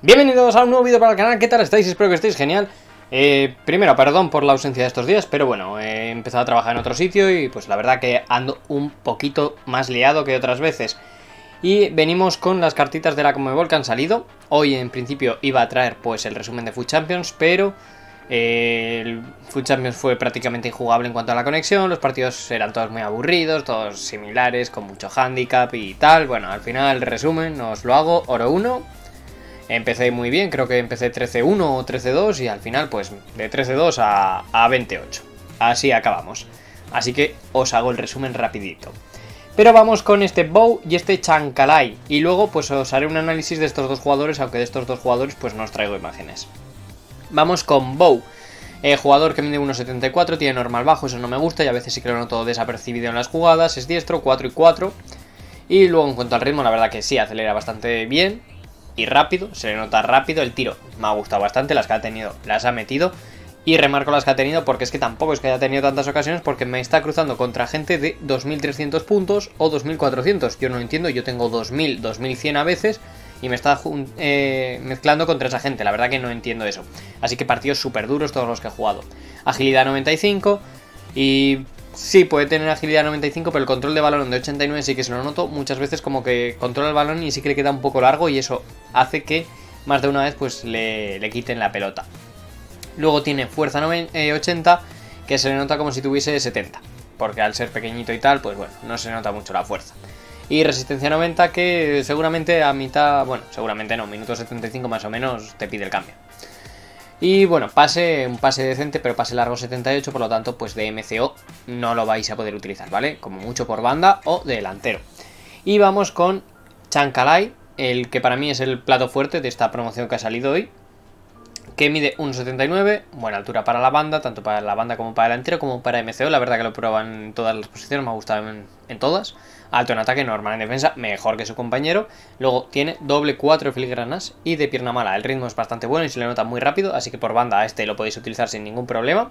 Bienvenidos a un nuevo vídeo para el canal, ¿qué tal estáis? Espero que estéis genial eh, Primero, perdón por la ausencia de estos días, pero bueno, he empezado a trabajar en otro sitio y pues la verdad que ando un poquito más liado que otras veces y venimos con las cartitas de la Comebol que han salido. Hoy en principio iba a traer pues el resumen de Food Champions, pero eh, el Food Champions fue prácticamente injugable en cuanto a la conexión, los partidos eran todos muy aburridos, todos similares, con mucho handicap y tal. Bueno, al final el resumen os lo hago, oro 1 empecé muy bien, creo que empecé 13-1 o 13-2 y al final pues de 13-2 a, a 28. Así acabamos. Así que os hago el resumen rapidito. Pero vamos con este Bow y este Chancalay. Y luego pues os haré un análisis de estos dos jugadores, aunque de estos dos jugadores pues no os traigo imágenes. Vamos con Bow. Eh, jugador que mide 1.74, tiene normal bajo, eso no me gusta y a veces sí que lo noto desapercibido en las jugadas. Es diestro, 4 y 4. Y luego en cuanto al ritmo, la verdad que sí, acelera bastante bien y rápido, se le nota rápido el tiro. Me ha gustado bastante las que ha tenido, las ha metido y remarco las que ha tenido porque es que tampoco es que haya tenido tantas ocasiones porque me está cruzando contra gente de 2.300 puntos o 2.400. Yo no entiendo, yo tengo 2.000, 2.100 a veces y me está eh, mezclando contra esa gente. La verdad que no entiendo eso. Así que partidos súper duros todos los que he jugado. Agilidad 95 y Sí, puede tener agilidad 95, pero el control de balón de 89 sí que se lo noto muchas veces como que controla el balón y sí que le queda un poco largo y eso hace que más de una vez pues le, le quiten la pelota. Luego tiene fuerza 80 eh, que se le nota como si tuviese 70, porque al ser pequeñito y tal, pues bueno, no se nota mucho la fuerza. Y resistencia 90 que seguramente a mitad, bueno, seguramente no, minuto 75 más o menos te pide el cambio. Y bueno, pase, un pase decente, pero pase largo 78, por lo tanto, pues de MCO no lo vais a poder utilizar, ¿vale? Como mucho por banda o delantero. Y vamos con Chancalay, el que para mí es el plato fuerte de esta promoción que ha salido hoy, que mide 1,79, buena altura para la banda, tanto para la banda como para delantero, como para MCO, la verdad que lo prueban en todas las posiciones, me ha gustado en todas. Alto en ataque, normal en defensa, mejor que su compañero. Luego tiene doble 4 filigranas y de pierna mala. El ritmo es bastante bueno y se le nota muy rápido, así que por banda a este lo podéis utilizar sin ningún problema.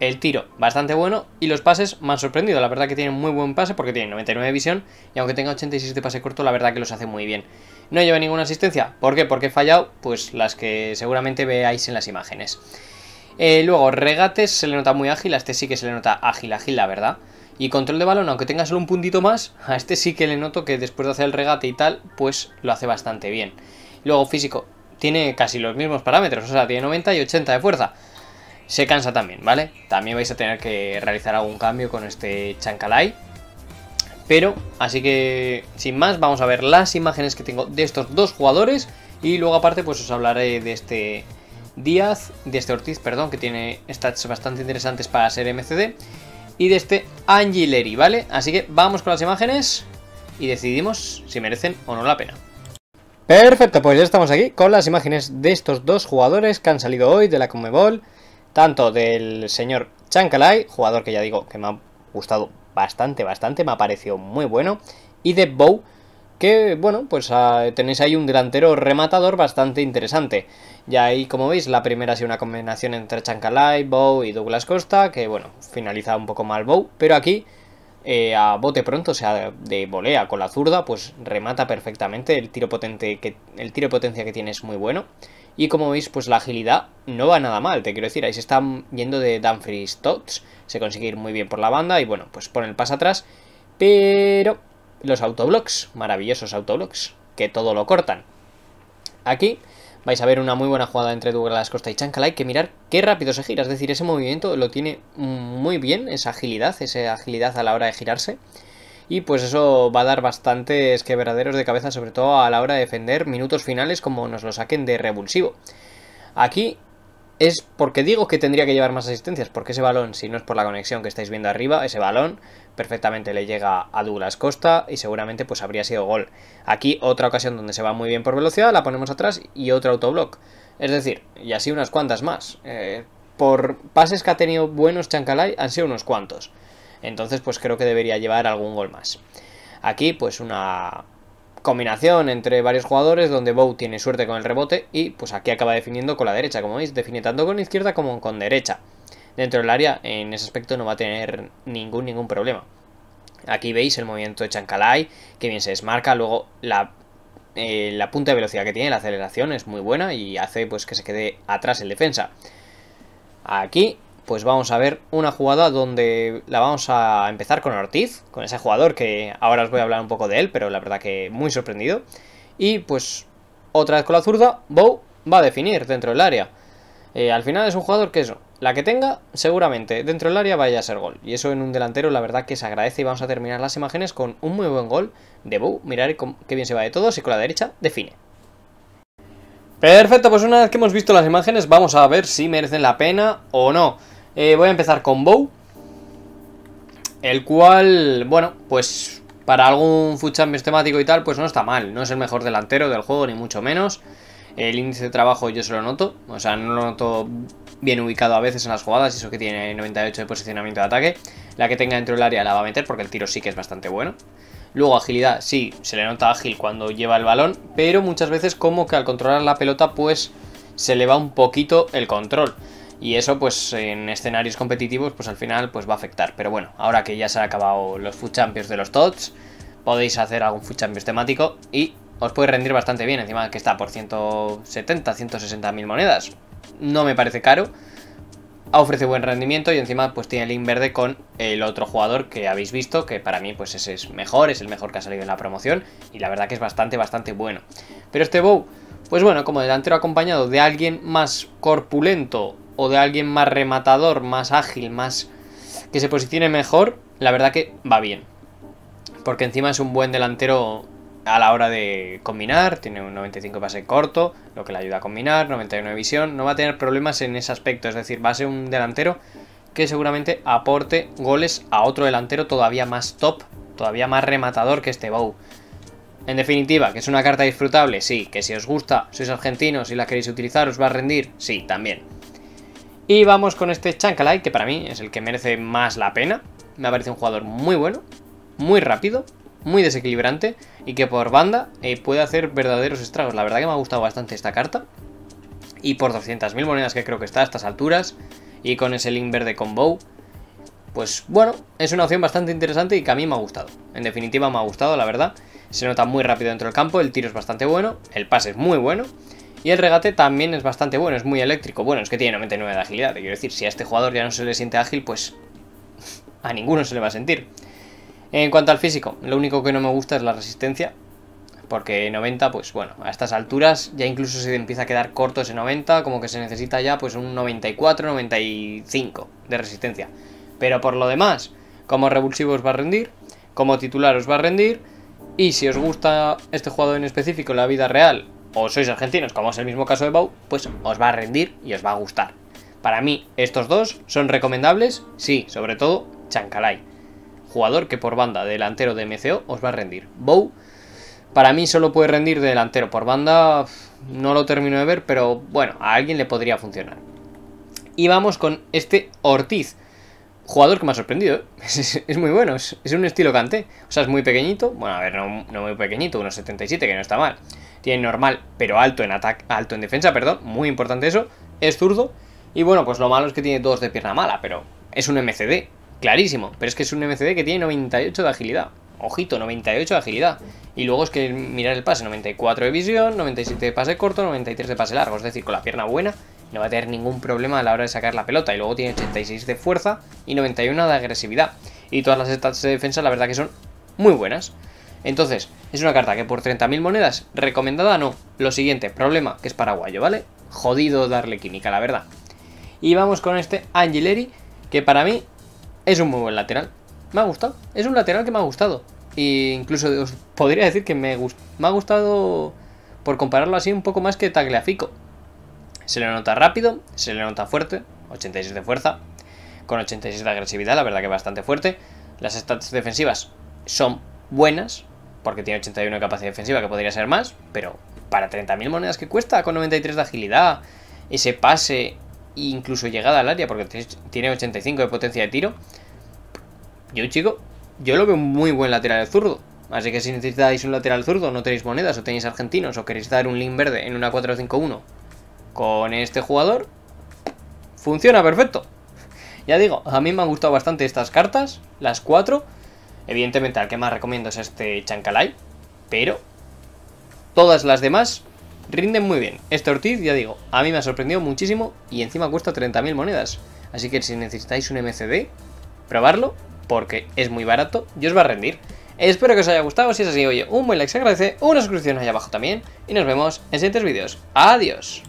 El tiro, bastante bueno. Y los pases, me han sorprendido. La verdad que tiene muy buen pase porque tiene 99 de visión. Y aunque tenga 86 de pase corto, la verdad que los hace muy bien. No lleva ninguna asistencia. ¿Por qué? Porque he fallado, pues las que seguramente veáis en las imágenes. Eh, luego, regates se le nota muy ágil. A este sí que se le nota ágil, ágil, la verdad. Y control de balón, aunque tenga solo un puntito más, a este sí que le noto que después de hacer el regate y tal, pues lo hace bastante bien. Luego físico, tiene casi los mismos parámetros, o sea, tiene 90 y 80 de fuerza. Se cansa también, ¿vale? También vais a tener que realizar algún cambio con este Chancalay. Pero, así que, sin más, vamos a ver las imágenes que tengo de estos dos jugadores. Y luego aparte, pues os hablaré de este Díaz, de este Ortiz, perdón, que tiene stats bastante interesantes para ser MCD y de este Angileri, ¿vale? Así que vamos con las imágenes y decidimos si merecen o no la pena. Perfecto, pues ya estamos aquí con las imágenes de estos dos jugadores que han salido hoy de la Comebol. tanto del señor Chancalay, jugador que ya digo que me ha gustado bastante, bastante, me ha parecido muy bueno, y de Bow, que, bueno, pues ah, tenéis ahí un delantero rematador bastante interesante. Ya ahí, como veis, la primera ha sido una combinación entre Chancalay, Bow y Douglas Costa, que, bueno, finaliza un poco mal Bow, pero aquí, eh, a bote pronto, o sea, de volea con la zurda, pues remata perfectamente, el tiro, potente que, el tiro potencia que tiene es muy bueno. Y como veis, pues la agilidad no va nada mal, te quiero decir, ahí se están yendo de Dumfries Tots, se consigue ir muy bien por la banda y, bueno, pues pone el paso atrás, pero los autoblocks, maravillosos autoblocks, que todo lo cortan. Aquí vais a ver una muy buena jugada entre Douglas Costa y Chancalay, Hay que mirar qué rápido se gira, es decir, ese movimiento lo tiene muy bien, esa agilidad, esa agilidad a la hora de girarse. Y pues eso va a dar bastantes quebraderos de cabeza, sobre todo a la hora de defender minutos finales como nos lo saquen de revulsivo. Aquí es porque digo que tendría que llevar más asistencias, porque ese balón, si no es por la conexión que estáis viendo arriba, ese balón perfectamente le llega a Douglas Costa y seguramente pues habría sido gol. Aquí otra ocasión donde se va muy bien por velocidad, la ponemos atrás y otro autoblock. Es decir, y así unas cuantas más. Eh, por pases que ha tenido buenos Chancalay han sido unos cuantos. Entonces pues creo que debería llevar algún gol más. Aquí pues una combinación entre varios jugadores donde Bow tiene suerte con el rebote y pues aquí acaba definiendo con la derecha, como veis, define tanto con izquierda como con derecha. Dentro del área en ese aspecto no va a tener ningún, ningún problema. Aquí veis el movimiento de Chancalay, que bien se desmarca, luego la, eh, la punta de velocidad que tiene, la aceleración es muy buena y hace pues que se quede atrás el defensa. Aquí pues vamos a ver una jugada donde la vamos a empezar con Ortiz, con ese jugador que ahora os voy a hablar un poco de él, pero la verdad que muy sorprendido. Y pues otra vez con la zurda, Bou va a definir dentro del área. Eh, al final es un jugador que eso, la que tenga, seguramente dentro del área vaya a ser gol. Y eso en un delantero la verdad que se agradece y vamos a terminar las imágenes con un muy buen gol de Bou, Mirar qué bien se va de todos y con la derecha define. Perfecto, pues una vez que hemos visto las imágenes vamos a ver si merecen la pena o no. Eh, voy a empezar con Bow. El cual, bueno, pues para algún Food temático y tal, pues no está mal. No es el mejor delantero del juego, ni mucho menos. El índice de trabajo yo se lo noto. O sea, no lo noto bien ubicado a veces en las jugadas. Eso que tiene 98 de posicionamiento de ataque. La que tenga dentro del área la va a meter porque el tiro sí que es bastante bueno. Luego agilidad, sí, se le nota ágil cuando lleva el balón, pero muchas veces como que al controlar la pelota pues se le va un poquito el control. Y eso pues en escenarios competitivos pues al final pues va a afectar. Pero bueno, ahora que ya se han acabado los Food de los TOTS, podéis hacer algún Food temático y os puede rendir bastante bien. Encima que está por 170, 160 mil monedas. No me parece caro ofrece buen rendimiento y encima pues tiene el link verde con el otro jugador que habéis visto, que para mí pues ese es mejor, es el mejor que ha salido en la promoción y la verdad que es bastante, bastante bueno. Pero este Bow, pues bueno, como delantero acompañado de alguien más corpulento o de alguien más rematador, más ágil, más que se posicione mejor, la verdad que va bien. Porque encima es un buen delantero a la hora de combinar, tiene un 95 pase corto, lo que le ayuda a combinar, 99 visión, no va a tener problemas en ese aspecto, es decir, va a ser un delantero que seguramente aporte goles a otro delantero todavía más top, todavía más rematador que este Bow. En definitiva, que es una carta disfrutable, sí, que si os gusta, sois argentinos si la queréis utilizar, os va a rendir, sí, también. Y vamos con este Chancalay, que para mí es el que merece más la pena, me parece un jugador muy bueno, muy rápido, muy desequilibrante y que por banda eh, puede hacer verdaderos estragos. La verdad que me ha gustado bastante esta carta. Y por 200.000 monedas que creo que está a estas alturas y con ese link verde combo pues bueno, es una opción bastante interesante y que a mí me ha gustado. En definitiva me ha gustado, la verdad. Se nota muy rápido dentro del campo, el tiro es bastante bueno, el pase es muy bueno. Y el regate también es bastante bueno, es muy eléctrico. Bueno, es que tiene 99 de agilidad. Quiero decir, si a este jugador ya no se le siente ágil, pues a ninguno se le va a sentir. En cuanto al físico, lo único que no me gusta es la resistencia, porque 90, pues bueno, a estas alturas ya incluso se empieza a quedar corto ese 90, como que se necesita ya pues un 94, 95 de resistencia. Pero por lo demás, como revulsivo os va a rendir, como titular os va a rendir, y si os gusta este jugador en específico en la vida real, o sois argentinos, como es el mismo caso de Bau, pues os va a rendir y os va a gustar. Para mí, estos dos son recomendables, sí, sobre todo Chancalay jugador que por banda delantero de MCO os va a rendir. Bow, para mí solo puede rendir de delantero por banda, no lo termino de ver, pero bueno, a alguien le podría funcionar. Y vamos con este Ortiz. Jugador que me ha sorprendido, ¿eh? es, muy bueno, es, un estilo canté. O sea, es muy pequeñito. Bueno, a ver, no, muy pequeñito, unos 77, que no está mal. Tiene normal, pero alto en ataque, alto en defensa, perdón. Muy importante eso. Es zurdo. Y bueno, pues lo malo es que tiene dos de pierna mala, pero es un MCD. Clarísimo. Pero es que es un MCD que tiene 98 de agilidad. Ojito, 98 de agilidad. Y luego es que mirar el pase, 94 de visión, 97 de pase corto, 93 de pase largo. Es decir, con la pierna buena no va a tener ningún problema a la hora de sacar la pelota. Y luego tiene 86 de fuerza y 91 de agresividad. Y todas las stats de defensa la verdad que son muy buenas. Entonces, es una carta que por 30.000 monedas, recomendada no. Lo siguiente, problema, que es paraguayo, ¿vale? Jodido darle química, la verdad. Y vamos con este Angeleri, que para mí es un muy buen lateral. Me ha gustado. Es un lateral que me ha gustado. E incluso os podría decir que me, ha gustado, por compararlo así, un poco más que Tagliafico. Se le nota rápido, se le nota fuerte, 86 de fuerza, con 86 de agresividad, la verdad que bastante fuerte. Las stats defensivas son buenas, porque tiene 81 de capacidad defensiva, que podría ser más, pero para 30.000 monedas que cuesta, con 93 de agilidad, ese pase, incluso llegada al área, porque tiene 85 de potencia de tiro. Yo, chico, yo lo veo muy buen lateral zurdo. Así que si necesitáis un lateral zurdo, no tenéis monedas o tenéis argentinos o queréis dar un link verde en una 4-5-1 con este jugador, funciona perfecto. Ya digo, a mí me han gustado bastante estas cartas, las cuatro. Evidentemente, al que más recomiendo es este Chancalay, pero todas las demás rinden muy bien. Este Ortiz, ya digo, a mí me ha sorprendido muchísimo y encima cuesta 30.000 monedas. Así que si necesitáis un MCD, probarlo, porque es muy barato y os va a rendir. Espero que os haya gustado, si es así, oye, un buen like se agradece, una suscripción ahí abajo también, y nos vemos en siguientes vídeos. ¡Adiós!